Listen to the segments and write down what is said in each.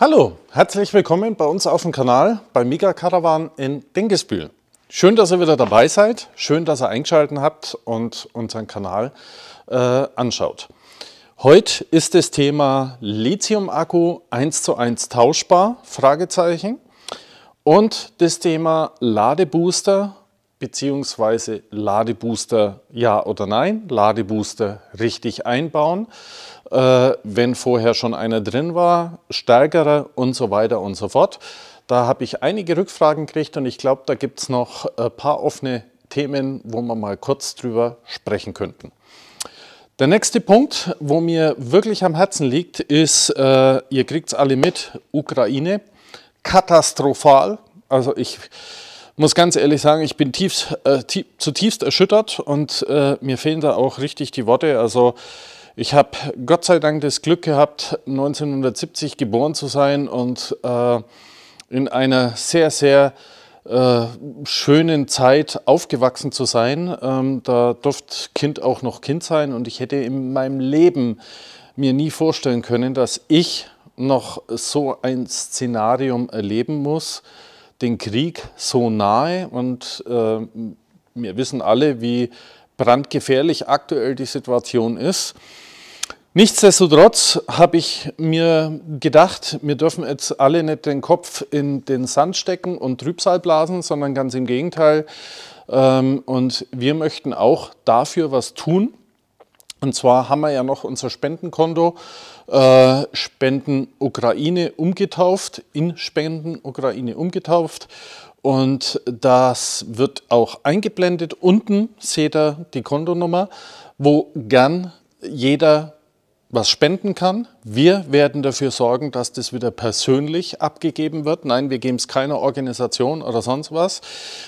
Hallo, herzlich willkommen bei uns auf dem Kanal bei Mega Caravan in Dingesbühl. Schön, dass ihr wieder dabei seid, schön, dass ihr eingeschaltet habt und unseren Kanal äh, anschaut. Heute ist das Thema Lithium-Akku 1 zu 1 tauschbar, Fragezeichen, und das Thema Ladebooster bzw. Ladebooster ja oder nein, Ladebooster richtig einbauen äh, wenn vorher schon einer drin war, stärkere und so weiter und so fort. Da habe ich einige Rückfragen gekriegt und ich glaube, da gibt es noch ein paar offene Themen, wo wir mal kurz drüber sprechen könnten. Der nächste Punkt, wo mir wirklich am Herzen liegt, ist, äh, ihr kriegt es alle mit, Ukraine. Katastrophal. Also ich muss ganz ehrlich sagen, ich bin tiefst, äh, tief, zutiefst erschüttert und äh, mir fehlen da auch richtig die Worte. Also ich habe Gott sei Dank das Glück gehabt, 1970 geboren zu sein und äh, in einer sehr, sehr äh, schönen Zeit aufgewachsen zu sein. Ähm, da durfte Kind auch noch Kind sein und ich hätte in meinem Leben mir nie vorstellen können, dass ich noch so ein Szenarium erleben muss, den Krieg so nahe und äh, wir wissen alle, wie brandgefährlich aktuell die Situation ist. Nichtsdestotrotz habe ich mir gedacht, wir dürfen jetzt alle nicht den Kopf in den Sand stecken und Trübsal blasen, sondern ganz im Gegenteil. Ähm, und wir möchten auch dafür was tun. Und zwar haben wir ja noch unser Spendenkonto äh, Spenden Ukraine umgetauft, in Spenden Ukraine umgetauft. Und das wird auch eingeblendet. Unten seht ihr die Kontonummer, wo gern jeder was spenden kann. Wir werden dafür sorgen, dass das wieder persönlich abgegeben wird. Nein, wir geben es keiner Organisation oder sonst was.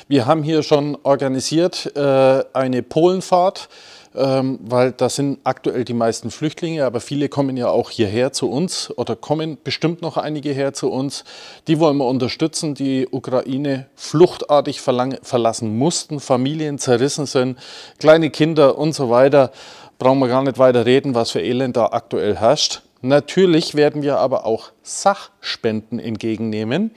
Wir haben hier schon organisiert äh, eine Polenfahrt, ähm, weil da sind aktuell die meisten Flüchtlinge, aber viele kommen ja auch hierher zu uns oder kommen bestimmt noch einige her zu uns. Die wollen wir unterstützen, die Ukraine fluchtartig verlassen mussten, Familien zerrissen sind, kleine Kinder und so weiter brauchen wir gar nicht weiter reden, was für Elend da aktuell herrscht. Natürlich werden wir aber auch Sachspenden entgegennehmen,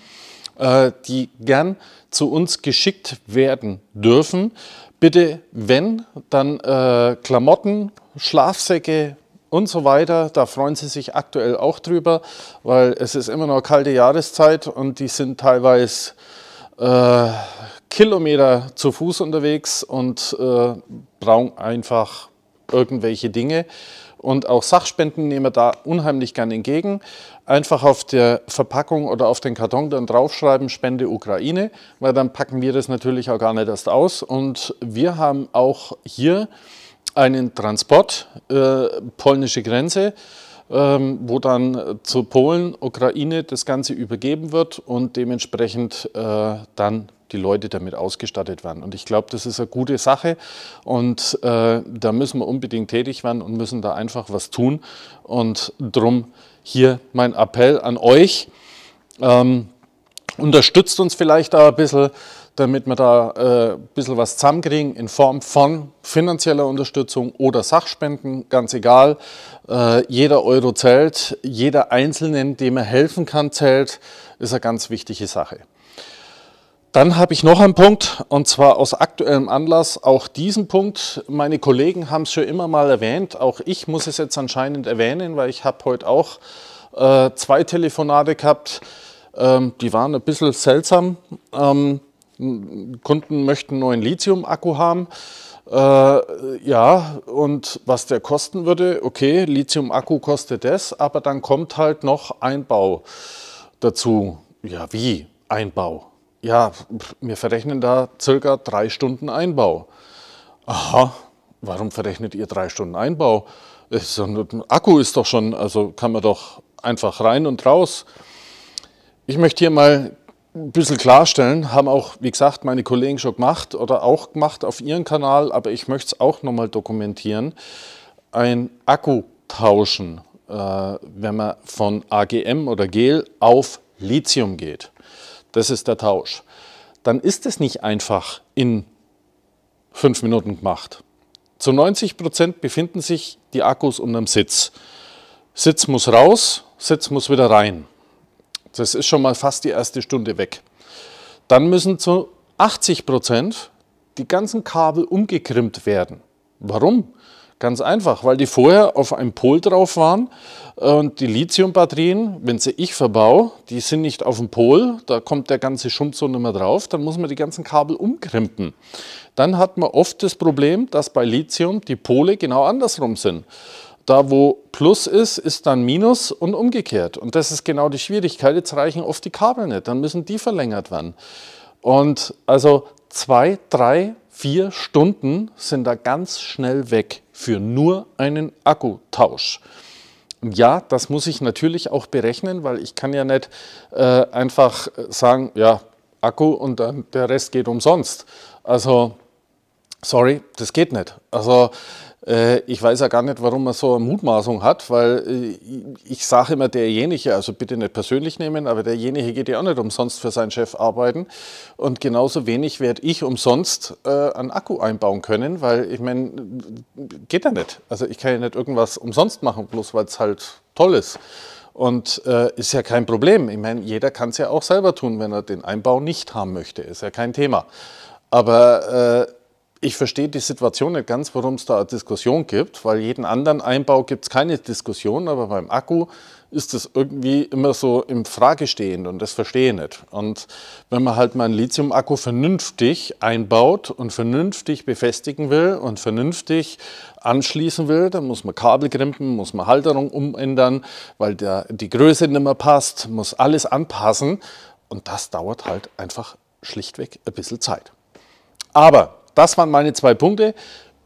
äh, die gern zu uns geschickt werden dürfen. Bitte, wenn, dann äh, Klamotten, Schlafsäcke, und so weiter. Da freuen sie sich aktuell auch drüber, weil es ist immer noch kalte Jahreszeit und die sind teilweise äh, Kilometer zu Fuß unterwegs und äh, brauchen einfach irgendwelche Dinge. Und auch Sachspenden nehmen wir da unheimlich gern entgegen. Einfach auf der Verpackung oder auf den Karton dann draufschreiben, Spende Ukraine, weil dann packen wir das natürlich auch gar nicht erst aus. Und wir haben auch hier einen Transport, äh, polnische Grenze, ähm, wo dann zu Polen, Ukraine das Ganze übergeben wird und dementsprechend äh, dann die Leute damit ausgestattet werden. Und ich glaube, das ist eine gute Sache und äh, da müssen wir unbedingt tätig werden und müssen da einfach was tun. Und drum hier mein Appell an euch. Ähm, unterstützt uns vielleicht da ein bisschen, damit wir da äh, ein bisschen was zusammenkriegen in Form von finanzieller Unterstützung oder Sachspenden, ganz egal. Äh, jeder Euro zählt, jeder Einzelne, dem er helfen kann, zählt, ist eine ganz wichtige Sache. Dann habe ich noch einen Punkt, und zwar aus aktuellem Anlass, auch diesen Punkt. Meine Kollegen haben es schon immer mal erwähnt, auch ich muss es jetzt anscheinend erwähnen, weil ich habe heute auch äh, zwei Telefonate gehabt, ähm, die waren ein bisschen seltsam. Ähm, Kunden möchten einen neuen Lithium-Akku haben. Äh, ja, und was der kosten würde, okay, Lithium-Akku kostet das, aber dann kommt halt noch Einbau dazu. Ja, wie Einbau? ja, wir verrechnen da circa drei Stunden Einbau. Aha, warum verrechnet ihr drei Stunden Einbau? So ein Akku ist doch schon, also kann man doch einfach rein und raus. Ich möchte hier mal ein bisschen klarstellen, haben auch, wie gesagt, meine Kollegen schon gemacht oder auch gemacht auf ihrem Kanal, aber ich möchte es auch nochmal dokumentieren. Ein Akku tauschen, äh, wenn man von AGM oder Gel auf Lithium geht. Das ist der Tausch. Dann ist es nicht einfach in fünf Minuten gemacht. Zu 90 Prozent befinden sich die Akkus unterm Sitz. Sitz muss raus, Sitz muss wieder rein. Das ist schon mal fast die erste Stunde weg. Dann müssen zu 80 Prozent die ganzen Kabel umgekrimmt werden. Warum? Ganz einfach, weil die vorher auf einem Pol drauf waren und die Lithiumbatterien, wenn sie ich verbau, die sind nicht auf dem Pol, da kommt der ganze Schumpf so nicht mehr drauf, dann muss man die ganzen Kabel umkrempeln. Dann hat man oft das Problem, dass bei Lithium die Pole genau andersrum sind. Da, wo Plus ist, ist dann Minus und umgekehrt. Und das ist genau die Schwierigkeit. Jetzt reichen oft die Kabel nicht, dann müssen die verlängert werden. Und also zwei, drei, vier Stunden sind da ganz schnell weg für nur einen Akkutausch. Ja, das muss ich natürlich auch berechnen, weil ich kann ja nicht äh, einfach äh, sagen, ja, Akku und dann der Rest geht umsonst. Also, sorry, das geht nicht. Also äh, ich weiß ja gar nicht, warum man so eine Mutmaßung hat, weil äh, ich sage immer, derjenige, also bitte nicht persönlich nehmen, aber derjenige geht ja auch nicht umsonst für seinen Chef arbeiten. Und genauso wenig werde ich umsonst äh, einen Akku einbauen können, weil ich meine, geht ja nicht. Also ich kann ja nicht irgendwas umsonst machen, bloß weil es halt toll ist. Und äh, ist ja kein Problem. Ich meine, jeder kann es ja auch selber tun, wenn er den Einbau nicht haben möchte. Ist ja kein Thema. Aber äh, ich verstehe die Situation nicht ganz, warum es da eine Diskussion gibt, weil jeden anderen Einbau gibt es keine Diskussion, aber beim Akku ist das irgendwie immer so im Fragestehen und das verstehe ich nicht. Und wenn man halt mal einen Lithium-Akku vernünftig einbaut und vernünftig befestigen will und vernünftig anschließen will, dann muss man Kabel krempen, muss man Halterung umändern, weil der, die Größe nicht mehr passt, muss alles anpassen und das dauert halt einfach schlichtweg ein bisschen Zeit. Aber das waren meine zwei Punkte.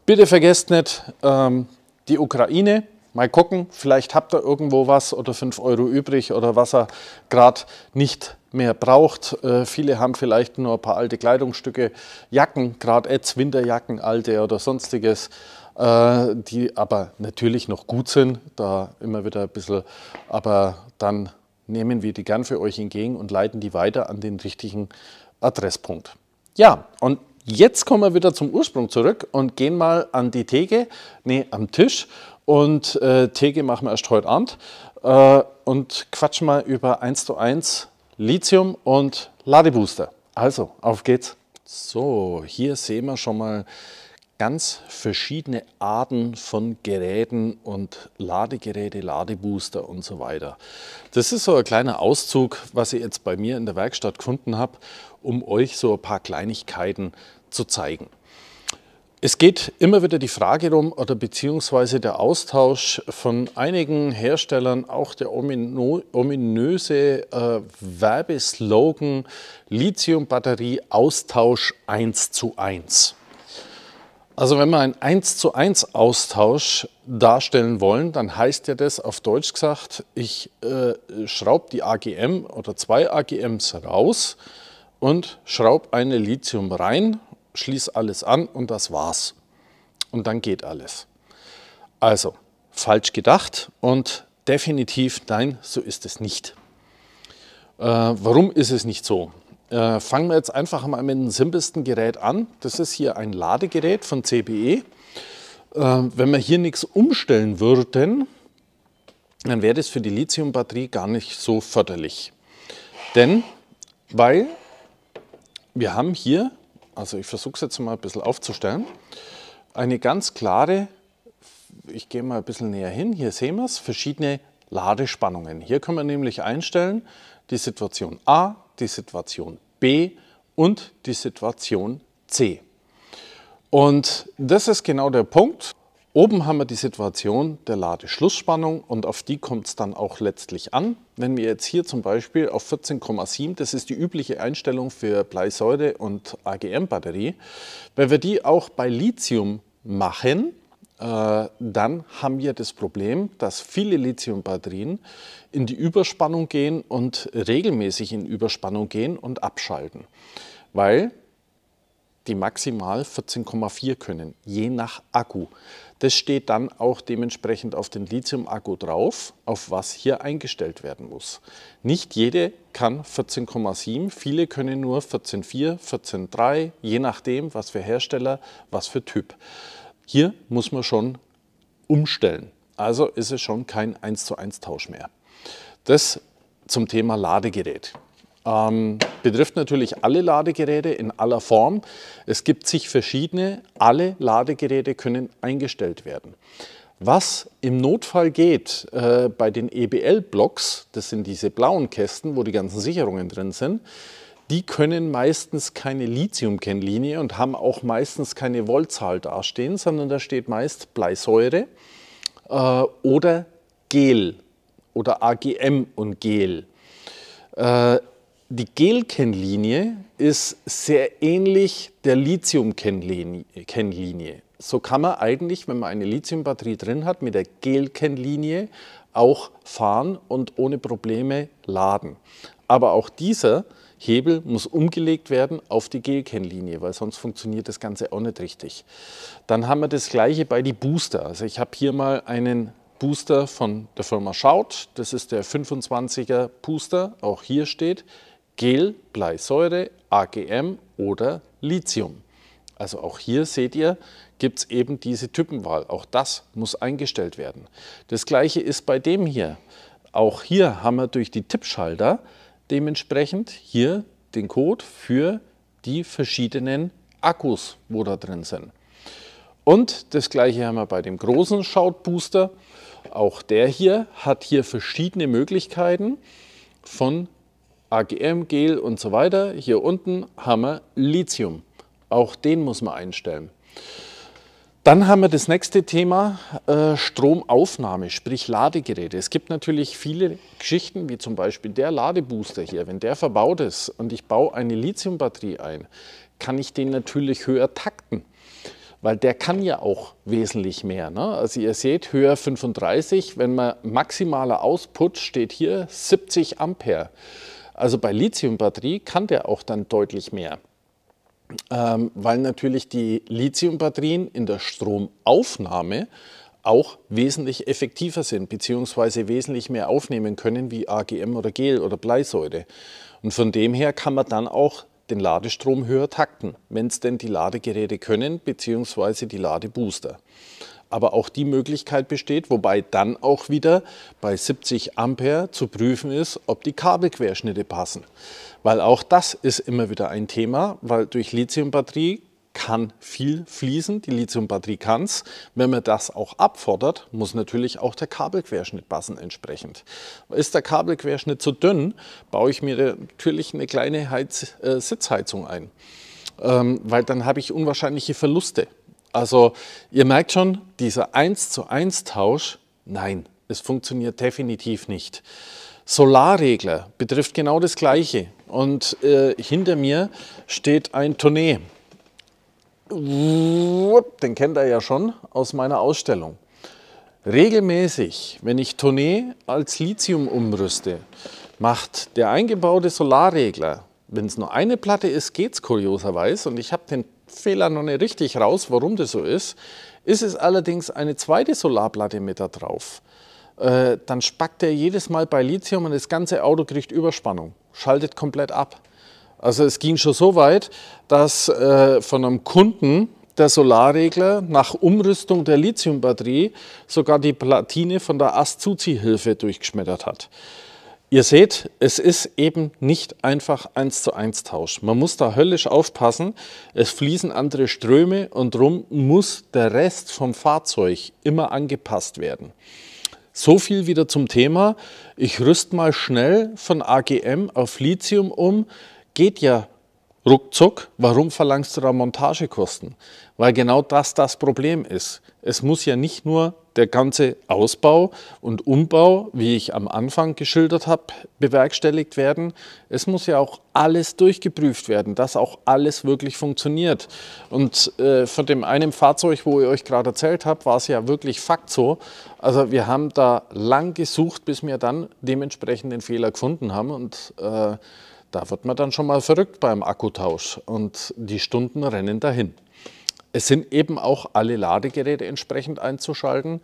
Bitte vergesst nicht ähm, die Ukraine. Mal gucken, vielleicht habt ihr irgendwo was oder 5 Euro übrig oder was ihr gerade nicht mehr braucht. Äh, viele haben vielleicht nur ein paar alte Kleidungsstücke, Jacken, gerade Eds, Winterjacken, alte oder sonstiges, äh, die aber natürlich noch gut sind, da immer wieder ein bisschen, aber dann nehmen wir die gern für euch entgegen und leiten die weiter an den richtigen Adresspunkt. Ja, und Jetzt kommen wir wieder zum Ursprung zurück und gehen mal an die Theke, nee, am Tisch. Und äh, Theke machen wir erst heute Abend äh, und quatschen mal über 1 zu 1 Lithium und Ladebooster. Also, auf geht's. So, hier sehen wir schon mal ganz verschiedene Arten von Geräten und Ladegeräte, Ladebooster und so weiter. Das ist so ein kleiner Auszug, was ich jetzt bei mir in der Werkstatt gefunden habe, um euch so ein paar Kleinigkeiten zu zeigen. Es geht immer wieder die Frage rum oder beziehungsweise der Austausch von einigen Herstellern, auch der omino, ominöse äh, Werbeslogan Lithium-Batterie Austausch 1 zu 1. Also wenn wir einen 1 zu 1 Austausch darstellen wollen, dann heißt ja das auf Deutsch gesagt, ich äh, schraube die AGM oder zwei AGMs raus und schraube eine Lithium rein, schließ alles an und das war's. Und dann geht alles. Also, falsch gedacht und definitiv nein, so ist es nicht. Äh, warum ist es nicht so? Äh, fangen wir jetzt einfach mal mit dem simpelsten Gerät an. Das ist hier ein Ladegerät von CBE. Äh, wenn wir hier nichts umstellen würden, dann wäre das für die Lithiumbatterie gar nicht so förderlich. Denn, weil wir haben hier also ich versuche es jetzt mal ein bisschen aufzustellen. Eine ganz klare, ich gehe mal ein bisschen näher hin, hier sehen wir es, verschiedene Ladespannungen. Hier können wir nämlich einstellen die Situation A, die Situation B und die Situation C. Und das ist genau der Punkt. Oben haben wir die Situation der Ladeschlussspannung und auf die kommt es dann auch letztlich an. Wenn wir jetzt hier zum Beispiel auf 14,7, das ist die übliche Einstellung für Bleisäure und AGM-Batterie, wenn wir die auch bei Lithium machen, äh, dann haben wir das Problem, dass viele Lithium-Batterien in die Überspannung gehen und regelmäßig in Überspannung gehen und abschalten, weil die maximal 14,4 können, je nach Akku. Das steht dann auch dementsprechend auf den Lithium-Akku drauf, auf was hier eingestellt werden muss. Nicht jede kann 14,7, viele können nur 14,4, 14,3, je nachdem, was für Hersteller, was für Typ. Hier muss man schon umstellen. Also ist es schon kein 1 zu 1 Tausch mehr. Das zum Thema Ladegerät. Ähm, betrifft natürlich alle Ladegeräte in aller Form. Es gibt sich verschiedene. Alle Ladegeräte können eingestellt werden. Was im Notfall geht äh, bei den EBL-Blocks, das sind diese blauen Kästen, wo die ganzen Sicherungen drin sind, die können meistens keine Lithium-Kennlinie und haben auch meistens keine Voltzahl dastehen, sondern da steht meist Bleisäure äh, oder Gel oder AGM und Gel. Äh, die Gel-Kennlinie ist sehr ähnlich der Lithium-Kennlinie. So kann man eigentlich, wenn man eine Lithiumbatterie drin hat, mit der Gel-Kennlinie auch fahren und ohne Probleme laden. Aber auch dieser Hebel muss umgelegt werden auf die Gel-Kennlinie, weil sonst funktioniert das Ganze auch nicht richtig. Dann haben wir das gleiche bei den Booster. Also ich habe hier mal einen Booster von der Firma Schaut. Das ist der 25er Booster, auch hier steht Gel, Bleisäure, AGM oder Lithium. Also auch hier seht ihr, gibt es eben diese Typenwahl. Auch das muss eingestellt werden. Das gleiche ist bei dem hier. Auch hier haben wir durch die Tippschalter dementsprechend hier den Code für die verschiedenen Akkus, wo da drin sind. Und das gleiche haben wir bei dem großen Schautbooster. Auch der hier hat hier verschiedene Möglichkeiten von AGM, Gel und so weiter. Hier unten haben wir Lithium. Auch den muss man einstellen. Dann haben wir das nächste Thema äh, Stromaufnahme, sprich Ladegeräte. Es gibt natürlich viele Geschichten, wie zum Beispiel der Ladebooster hier. Wenn der verbaut ist und ich baue eine Lithiumbatterie ein, kann ich den natürlich höher takten, weil der kann ja auch wesentlich mehr. Ne? Also ihr seht, höher 35, wenn man maximaler Ausput steht hier 70 Ampere. Also bei Lithiumbatterie kann der auch dann deutlich mehr, ähm, weil natürlich die Lithiumbatterien in der Stromaufnahme auch wesentlich effektiver sind, beziehungsweise wesentlich mehr aufnehmen können wie AGM oder Gel oder Bleisäure. Und von dem her kann man dann auch den Ladestrom höher takten, wenn es denn die Ladegeräte können, beziehungsweise die Ladebooster aber auch die Möglichkeit besteht, wobei dann auch wieder bei 70 Ampere zu prüfen ist, ob die Kabelquerschnitte passen. Weil auch das ist immer wieder ein Thema, weil durch Lithiumbatterie kann viel fließen, die Lithiumbatterie kann es. Wenn man das auch abfordert, muss natürlich auch der Kabelquerschnitt passen entsprechend. Ist der Kabelquerschnitt zu dünn, baue ich mir natürlich eine kleine Heiz äh, Sitzheizung ein, ähm, weil dann habe ich unwahrscheinliche Verluste. Also ihr merkt schon, dieser 1 zu 1 Tausch, nein, es funktioniert definitiv nicht. Solarregler betrifft genau das Gleiche. Und äh, hinter mir steht ein Tournee. Den kennt er ja schon aus meiner Ausstellung. Regelmäßig, wenn ich Tournee als Lithium umrüste, macht der eingebaute Solarregler, wenn es nur eine Platte ist, geht es kurioserweise. Und ich habe den Fehler noch nicht richtig raus, warum das so ist. Ist es allerdings eine zweite Solarplatte mit da drauf, äh, dann spackt er jedes Mal bei Lithium und das ganze Auto kriegt Überspannung, schaltet komplett ab. Also es ging schon so weit, dass äh, von einem Kunden der Solarregler nach Umrüstung der Lithiumbatterie sogar die Platine von der Ast-Zuziehhilfe durchgeschmettert hat. Ihr seht, es ist eben nicht einfach eins zu eins Tausch. Man muss da höllisch aufpassen. Es fließen andere Ströme und darum muss der Rest vom Fahrzeug immer angepasst werden. So viel wieder zum Thema. Ich rüste mal schnell von AGM auf Lithium um. Geht ja ruckzuck. Warum verlangst du da Montagekosten? weil genau das das Problem ist. Es muss ja nicht nur der ganze Ausbau und Umbau, wie ich am Anfang geschildert habe, bewerkstelligt werden. Es muss ja auch alles durchgeprüft werden, dass auch alles wirklich funktioniert. Und äh, von dem einen Fahrzeug, wo ich euch gerade erzählt habe, war es ja wirklich Fakt so. Also wir haben da lang gesucht, bis wir dann dementsprechend den Fehler gefunden haben. Und äh, da wird man dann schon mal verrückt beim Akkutausch. Und die Stunden rennen dahin. Es sind eben auch alle Ladegeräte entsprechend einzuschalten,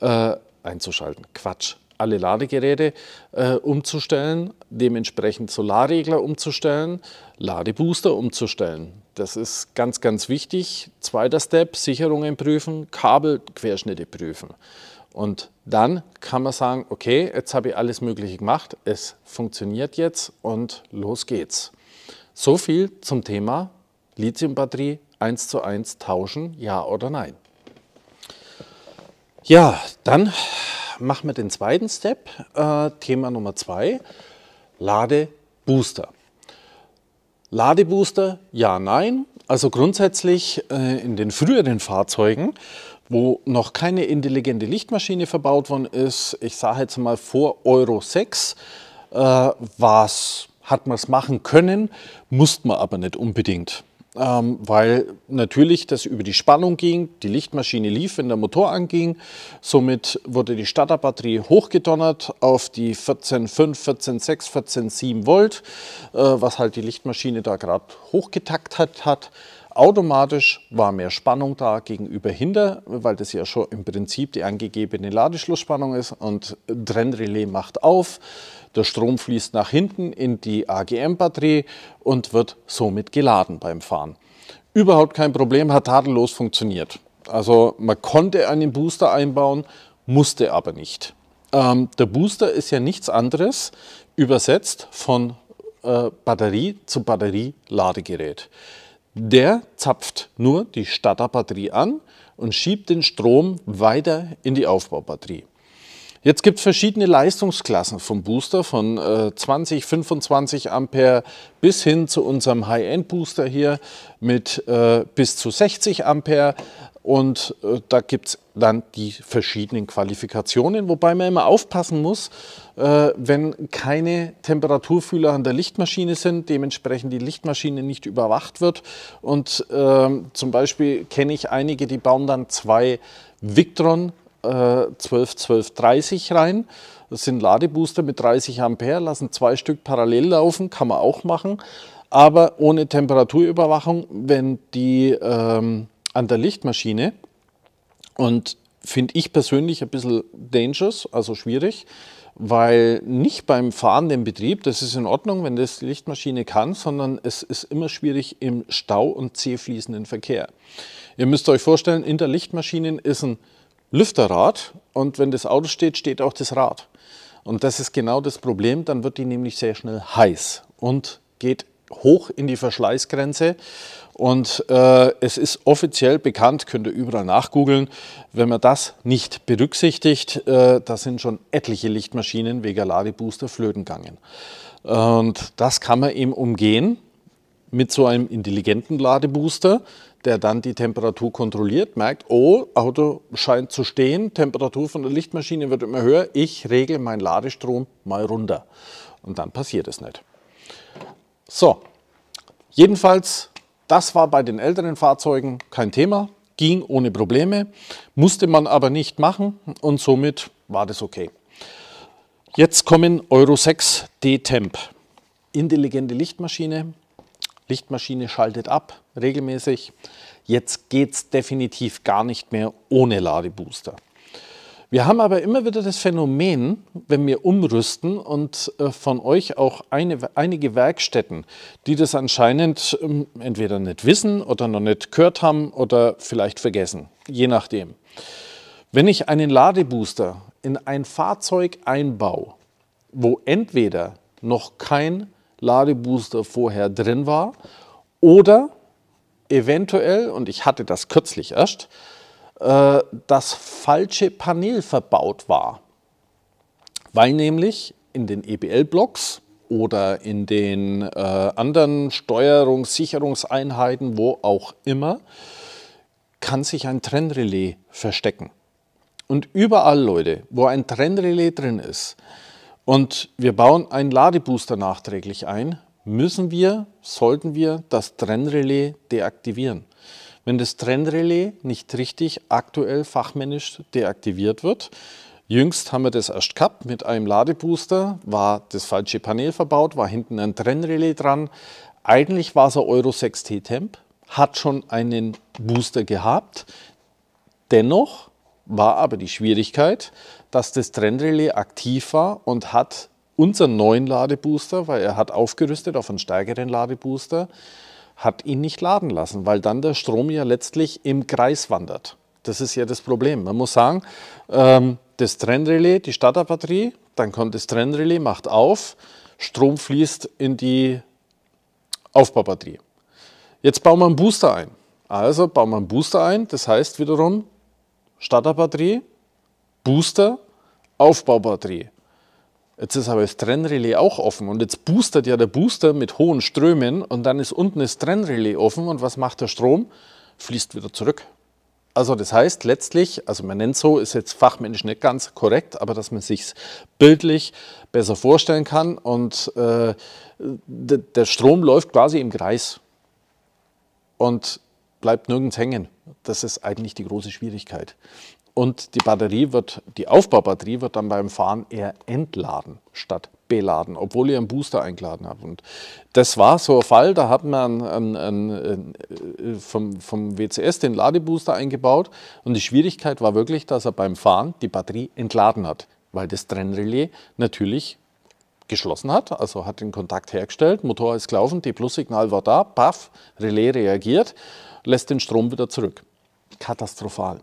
äh, einzuschalten, Quatsch, alle Ladegeräte äh, umzustellen, dementsprechend Solarregler umzustellen, Ladebooster umzustellen. Das ist ganz, ganz wichtig. Zweiter Step, Sicherungen prüfen, Kabelquerschnitte prüfen. Und dann kann man sagen, okay, jetzt habe ich alles Mögliche gemacht, es funktioniert jetzt und los geht's. So viel zum Thema Lithiumbatterie eins zu eins tauschen, ja oder nein. Ja, dann machen wir den zweiten Step, äh, Thema Nummer zwei, Ladebooster. Ladebooster, ja, nein. Also grundsätzlich äh, in den früheren Fahrzeugen, wo noch keine intelligente Lichtmaschine verbaut worden ist, ich sage jetzt mal vor Euro 6, äh, was hat man es machen können, musste man aber nicht unbedingt ähm, weil natürlich das über die Spannung ging, die Lichtmaschine lief, wenn der Motor anging. Somit wurde die Starterbatterie hochgedonnert auf die 14,5, 14,6, 14,7 Volt, äh, was halt die Lichtmaschine da gerade hochgetaktet hat. Automatisch war mehr Spannung da gegenüber hinter, weil das ja schon im Prinzip die angegebene Ladeschlussspannung ist und Trennrelais macht auf. Der Strom fließt nach hinten in die AGM-Batterie und wird somit geladen beim Fahren. Überhaupt kein Problem, hat tadellos funktioniert. Also man konnte einen Booster einbauen, musste aber nicht. Ähm, der Booster ist ja nichts anderes, übersetzt von äh, Batterie zu Batterie-Ladegerät. Der zapft nur die Starterbatterie an und schiebt den Strom weiter in die Aufbaubatterie. Jetzt gibt es verschiedene Leistungsklassen vom Booster von äh, 20, 25 Ampere bis hin zu unserem High-End-Booster hier mit äh, bis zu 60 Ampere. Und äh, da gibt es dann die verschiedenen Qualifikationen, wobei man immer aufpassen muss, äh, wenn keine Temperaturfühler an der Lichtmaschine sind, dementsprechend die Lichtmaschine nicht überwacht wird. Und äh, zum Beispiel kenne ich einige, die bauen dann zwei Victron äh, 12, 12, 30 rein. Das sind Ladebooster mit 30 Ampere, lassen zwei Stück parallel laufen, kann man auch machen. Aber ohne Temperaturüberwachung, wenn die ähm, an der Lichtmaschine und finde ich persönlich ein bisschen dangerous, also schwierig, weil nicht beim fahrenden Betrieb, das ist in Ordnung, wenn das die Lichtmaschine kann, sondern es ist immer schwierig im Stau und zähfließenden Verkehr. Ihr müsst euch vorstellen, in der Lichtmaschine ist ein Lüfterrad und wenn das Auto steht, steht auch das Rad. Und das ist genau das Problem, dann wird die nämlich sehr schnell heiß und geht hoch in die Verschleißgrenze. Und äh, es ist offiziell bekannt, könnt ihr überall nachgoogeln, wenn man das nicht berücksichtigt, äh, da sind schon etliche Lichtmaschinen wegen Ladebooster flöten gegangen. Und das kann man eben umgehen mit so einem intelligenten Ladebooster, der dann die Temperatur kontrolliert, merkt, oh, Auto scheint zu stehen, Temperatur von der Lichtmaschine wird immer höher, ich regle meinen Ladestrom mal runter. Und dann passiert es nicht. So, jedenfalls, das war bei den älteren Fahrzeugen kein Thema, ging ohne Probleme, musste man aber nicht machen und somit war das okay. Jetzt kommen Euro 6 D-Temp. Intelligente Lichtmaschine, Lichtmaschine schaltet ab regelmäßig. Jetzt geht es definitiv gar nicht mehr ohne Ladebooster. Wir haben aber immer wieder das Phänomen, wenn wir umrüsten und äh, von euch auch eine, einige Werkstätten, die das anscheinend ähm, entweder nicht wissen oder noch nicht gehört haben oder vielleicht vergessen, je nachdem. Wenn ich einen Ladebooster in ein Fahrzeug einbaue, wo entweder noch kein Ladebooster vorher drin war oder eventuell, und ich hatte das kürzlich erst, äh, das falsche Panel verbaut war. Weil nämlich in den EBL-Blocks oder in den äh, anderen Steuerungssicherungseinheiten, wo auch immer, kann sich ein Trennrelais verstecken. Und überall, Leute, wo ein Trennrelais drin ist, und wir bauen einen Ladebooster nachträglich ein, müssen wir, sollten wir das Trennrelais deaktivieren. Wenn das Trennrelais nicht richtig aktuell fachmännisch deaktiviert wird, Jüngst haben wir das erst gehabt mit einem Ladebooster, war das falsche Panel verbaut, war hinten ein Trennrelais dran. Eigentlich war es ein Euro 6 T-Temp, hat schon einen Booster gehabt. Dennoch war aber die Schwierigkeit, dass das Trennrelais aktiv war und hat unseren neuen Ladebooster, weil er hat aufgerüstet auf einen stärkeren Ladebooster, hat ihn nicht laden lassen, weil dann der Strom ja letztlich im Kreis wandert. Das ist ja das Problem. Man muss sagen, ähm, das Trennrelais, die Starterbatterie, dann kommt das Trennrelais, macht auf, Strom fließt in die Aufbaubatterie. Jetzt bauen wir einen Booster ein. Also bauen wir einen Booster ein, das heißt wiederum Starterbatterie, Booster, Aufbaubatterie. Jetzt ist aber das Trennrelais auch offen und jetzt boostert ja der Booster mit hohen Strömen und dann ist unten das Trennrelais offen und was macht der Strom? Fließt wieder zurück. Also das heißt letztlich, also man nennt so, ist jetzt fachmännisch nicht ganz korrekt, aber dass man sich bildlich besser vorstellen kann und äh, der Strom läuft quasi im Kreis und bleibt nirgends hängen. Das ist eigentlich die große Schwierigkeit. Und die Batterie wird, die Aufbaubatterie wird dann beim Fahren eher entladen statt beladen, obwohl ihr einen Booster eingeladen habt. Und das war so ein Fall, da hat man einen, einen, einen, äh, vom, vom WCS den Ladebooster eingebaut und die Schwierigkeit war wirklich, dass er beim Fahren die Batterie entladen hat, weil das Trennrelais natürlich geschlossen hat, also hat den Kontakt hergestellt, Motor ist gelaufen, die Plus-Signal war da, paff, Relais reagiert, lässt den Strom wieder zurück. Katastrophal.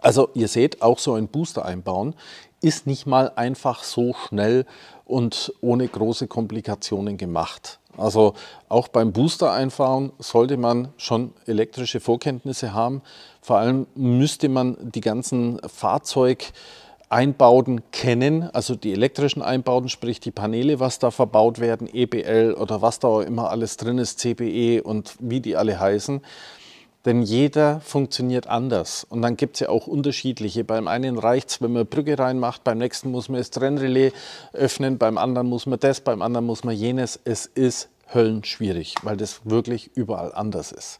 Also ihr seht, auch so ein Booster einbauen ist nicht mal einfach so schnell und ohne große Komplikationen gemacht. Also auch beim Booster einfahren sollte man schon elektrische Vorkenntnisse haben. Vor allem müsste man die ganzen Fahrzeugeinbauten kennen, also die elektrischen Einbauten, sprich die Paneele, was da verbaut werden, EBL oder was da auch immer alles drin ist, CBE und wie die alle heißen. Denn jeder funktioniert anders. Und dann gibt es ja auch unterschiedliche. Beim einen reicht es, wenn man Brücke reinmacht, beim nächsten muss man das Trennrelais öffnen, beim anderen muss man das, beim anderen muss man jenes. Es ist höllenschwierig, weil das wirklich überall anders ist.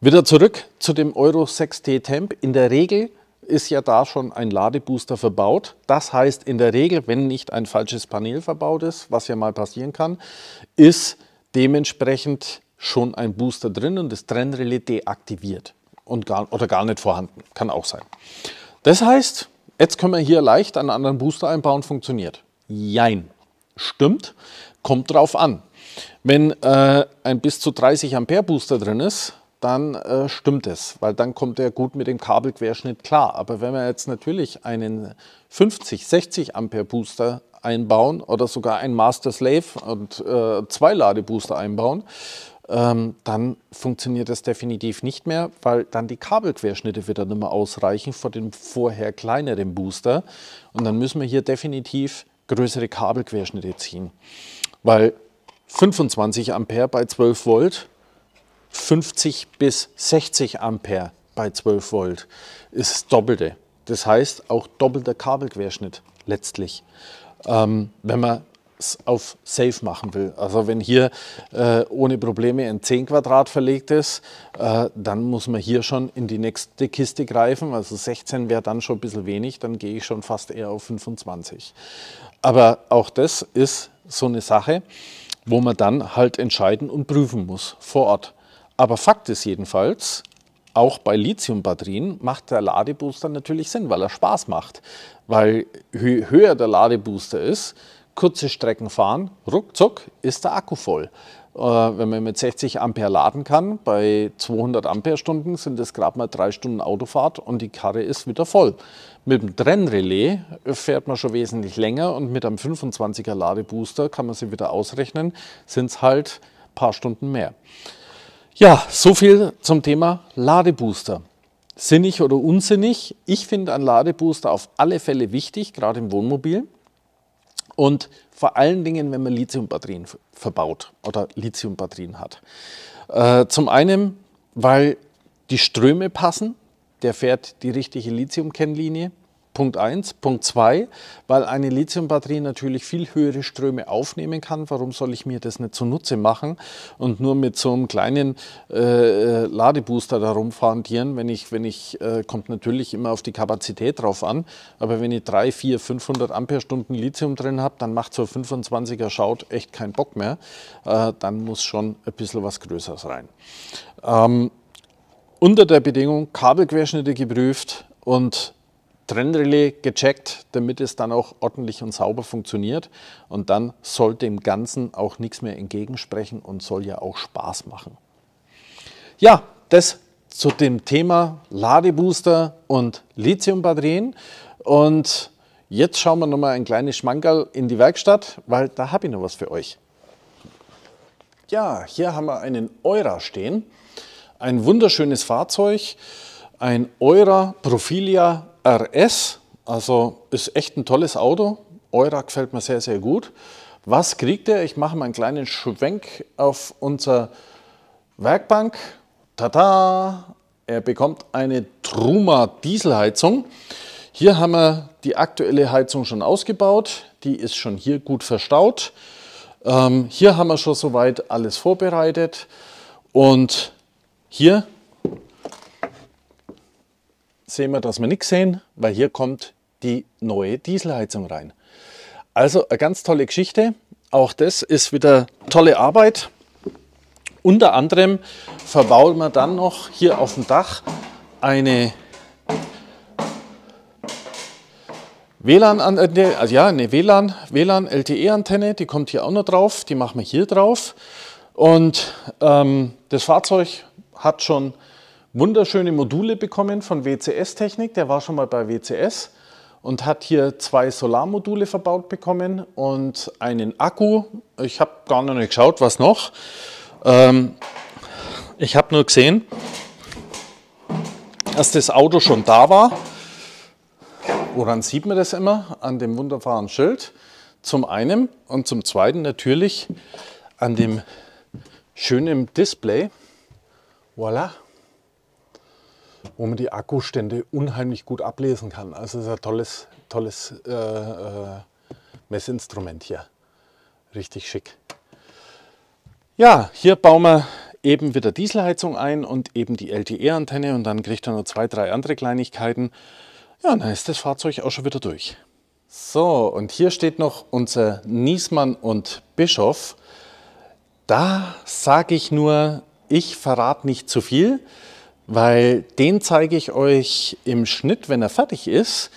Wieder zurück zu dem Euro 6T Temp. In der Regel ist ja da schon ein Ladebooster verbaut. Das heißt in der Regel, wenn nicht ein falsches Panel verbaut ist, was ja mal passieren kann, ist dementsprechend schon ein Booster drin und das Trennrelais deaktiviert und gar, oder gar nicht vorhanden. Kann auch sein. Das heißt, jetzt können wir hier leicht einen anderen Booster einbauen, funktioniert. Jein. Stimmt, kommt drauf an. Wenn äh, ein bis zu 30 Ampere Booster drin ist, dann äh, stimmt es, weil dann kommt er gut mit dem Kabelquerschnitt klar. Aber wenn wir jetzt natürlich einen 50, 60 Ampere Booster einbauen oder sogar einen Master Slave und äh, zwei Ladebooster einbauen, ähm, dann funktioniert das definitiv nicht mehr, weil dann die Kabelquerschnitte wieder nicht mehr ausreichen vor dem vorher kleineren Booster. Und dann müssen wir hier definitiv größere Kabelquerschnitte ziehen, weil 25 Ampere bei 12 Volt, 50 bis 60 Ampere bei 12 Volt ist das Doppelte. Das heißt auch doppelter Kabelquerschnitt letztlich. Ähm, wenn man auf Safe machen will. Also wenn hier äh, ohne Probleme ein 10 Quadrat verlegt ist, äh, dann muss man hier schon in die nächste Kiste greifen. Also 16 wäre dann schon ein bisschen wenig, dann gehe ich schon fast eher auf 25. Aber auch das ist so eine Sache, wo man dann halt entscheiden und prüfen muss vor Ort. Aber Fakt ist jedenfalls, auch bei Lithium-Batterien macht der Ladebooster natürlich Sinn, weil er Spaß macht. Weil je höher der Ladebooster ist, kurze Strecken fahren, ruckzuck ist der Akku voll. Äh, wenn man mit 60 Ampere laden kann, bei 200 Amperestunden sind es gerade mal drei Stunden Autofahrt und die Karre ist wieder voll. Mit dem Trennrelais fährt man schon wesentlich länger und mit einem 25er Ladebooster kann man sie wieder ausrechnen, sind es halt ein paar Stunden mehr. Ja, so viel zum Thema Ladebooster. Sinnig oder unsinnig? Ich finde einen Ladebooster auf alle Fälle wichtig, gerade im Wohnmobil. Und vor allen Dingen, wenn man Lithiumbatterien verbaut oder Lithiumbatterien hat. Äh, zum einen, weil die Ströme passen, der fährt die richtige Lithium-Kennlinie. Punkt 1. Punkt 2, weil eine Lithiumbatterie natürlich viel höhere Ströme aufnehmen kann. Warum soll ich mir das nicht zunutze machen und nur mit so einem kleinen äh, äh Ladebooster da rumfahren, wenn ich, wenn ich, äh, kommt natürlich immer auf die Kapazität drauf an, aber wenn ich 3, 4, 500 Amperestunden Lithium drin habe, dann macht so 25er Schaut echt keinen Bock mehr. Äh, dann muss schon ein bisschen was Größeres rein. Ähm, unter der Bedingung Kabelquerschnitte geprüft und Trennrelais gecheckt, damit es dann auch ordentlich und sauber funktioniert. Und dann soll dem Ganzen auch nichts mehr entgegensprechen und soll ja auch Spaß machen. Ja, das zu dem Thema Ladebooster und Lithiumbatterien. Und jetzt schauen wir nochmal ein kleines Schmankerl in die Werkstatt, weil da habe ich noch was für euch. Ja, hier haben wir einen Eura stehen. Ein wunderschönes Fahrzeug. Ein Eura Profilia RS, also ist echt ein tolles Auto. Eura gefällt mir sehr, sehr gut. Was kriegt er? Ich mache mal einen kleinen Schwenk auf unsere Werkbank. Tada! Er bekommt eine Truma Dieselheizung. Hier haben wir die aktuelle Heizung schon ausgebaut. Die ist schon hier gut verstaut. Ähm, hier haben wir schon soweit alles vorbereitet. Und hier sehen wir, dass wir nichts sehen, weil hier kommt die neue Dieselheizung rein. Also eine ganz tolle Geschichte. Auch das ist wieder tolle Arbeit. Unter anderem verbauen wir dann noch hier auf dem Dach eine WLAN-Antenne, also ja, eine WLAN, WLAN LTE-Antenne, die kommt hier auch noch drauf, die machen wir hier drauf. Und ähm, das Fahrzeug hat schon wunderschöne Module bekommen von WCS Technik. Der war schon mal bei WCS und hat hier zwei Solarmodule verbaut bekommen und einen Akku. Ich habe gar noch nicht geschaut, was noch. Ähm, ich habe nur gesehen, dass das Auto schon da war. Woran sieht man das immer? An dem wunderbaren Schild. Zum einen und zum zweiten natürlich an dem schönen Display. Voilà wo man die Akkustände unheimlich gut ablesen kann. Also es ist ein tolles, tolles äh, äh, Messinstrument hier. Richtig schick. Ja, hier bauen wir eben wieder Dieselheizung ein und eben die LTE-Antenne und dann kriegt er noch zwei, drei andere Kleinigkeiten. Ja, dann ist das Fahrzeug auch schon wieder durch. So, und hier steht noch unser Niesmann und Bischof. Da sage ich nur, ich verrate nicht zu viel weil den zeige ich euch im Schnitt, wenn er fertig ist.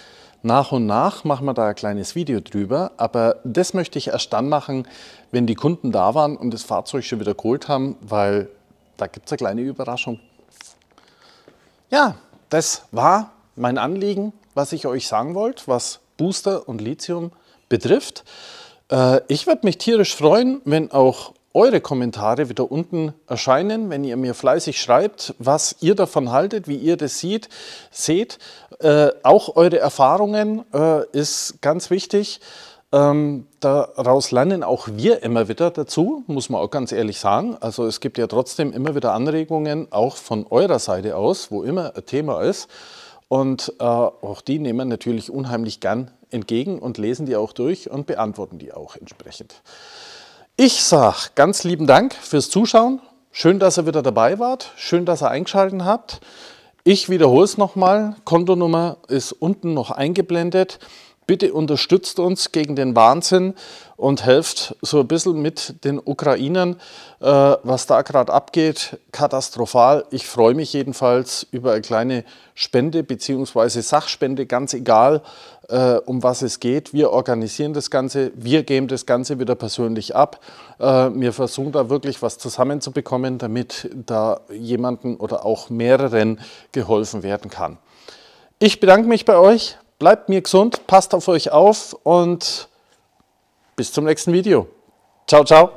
Nach und nach machen wir da ein kleines Video drüber, aber das möchte ich erst dann machen, wenn die Kunden da waren und das Fahrzeug schon wieder geholt haben, weil da gibt es eine kleine Überraschung. Ja, das war mein Anliegen, was ich euch sagen wollte, was Booster und Lithium betrifft. Äh, ich würde mich tierisch freuen, wenn auch eure Kommentare wieder unten erscheinen, wenn ihr mir fleißig schreibt, was ihr davon haltet, wie ihr das sieht, seht. Äh, auch eure Erfahrungen äh, ist ganz wichtig. Ähm, daraus lernen auch wir immer wieder dazu, muss man auch ganz ehrlich sagen. Also es gibt ja trotzdem immer wieder Anregungen, auch von eurer Seite aus, wo immer ein Thema ist. Und äh, auch die nehmen wir natürlich unheimlich gern entgegen und lesen die auch durch und beantworten die auch entsprechend. Ich sage ganz lieben Dank fürs Zuschauen. Schön, dass ihr wieder dabei wart. Schön, dass ihr eingeschaltet habt. Ich wiederhole es nochmal. Kontonummer ist unten noch eingeblendet. Bitte unterstützt uns gegen den Wahnsinn und helft so ein bisschen mit den Ukrainern, äh, was da gerade abgeht. Katastrophal. Ich freue mich jedenfalls über eine kleine Spende bzw. Sachspende, ganz egal, äh, um was es geht. Wir organisieren das Ganze, wir geben das Ganze wieder persönlich ab. Äh, wir versuchen da wirklich was zusammenzubekommen, damit da jemanden oder auch mehreren geholfen werden kann. Ich bedanke mich bei euch, bleibt mir gesund, passt auf euch auf und bis zum nächsten Video. Ciao, ciao.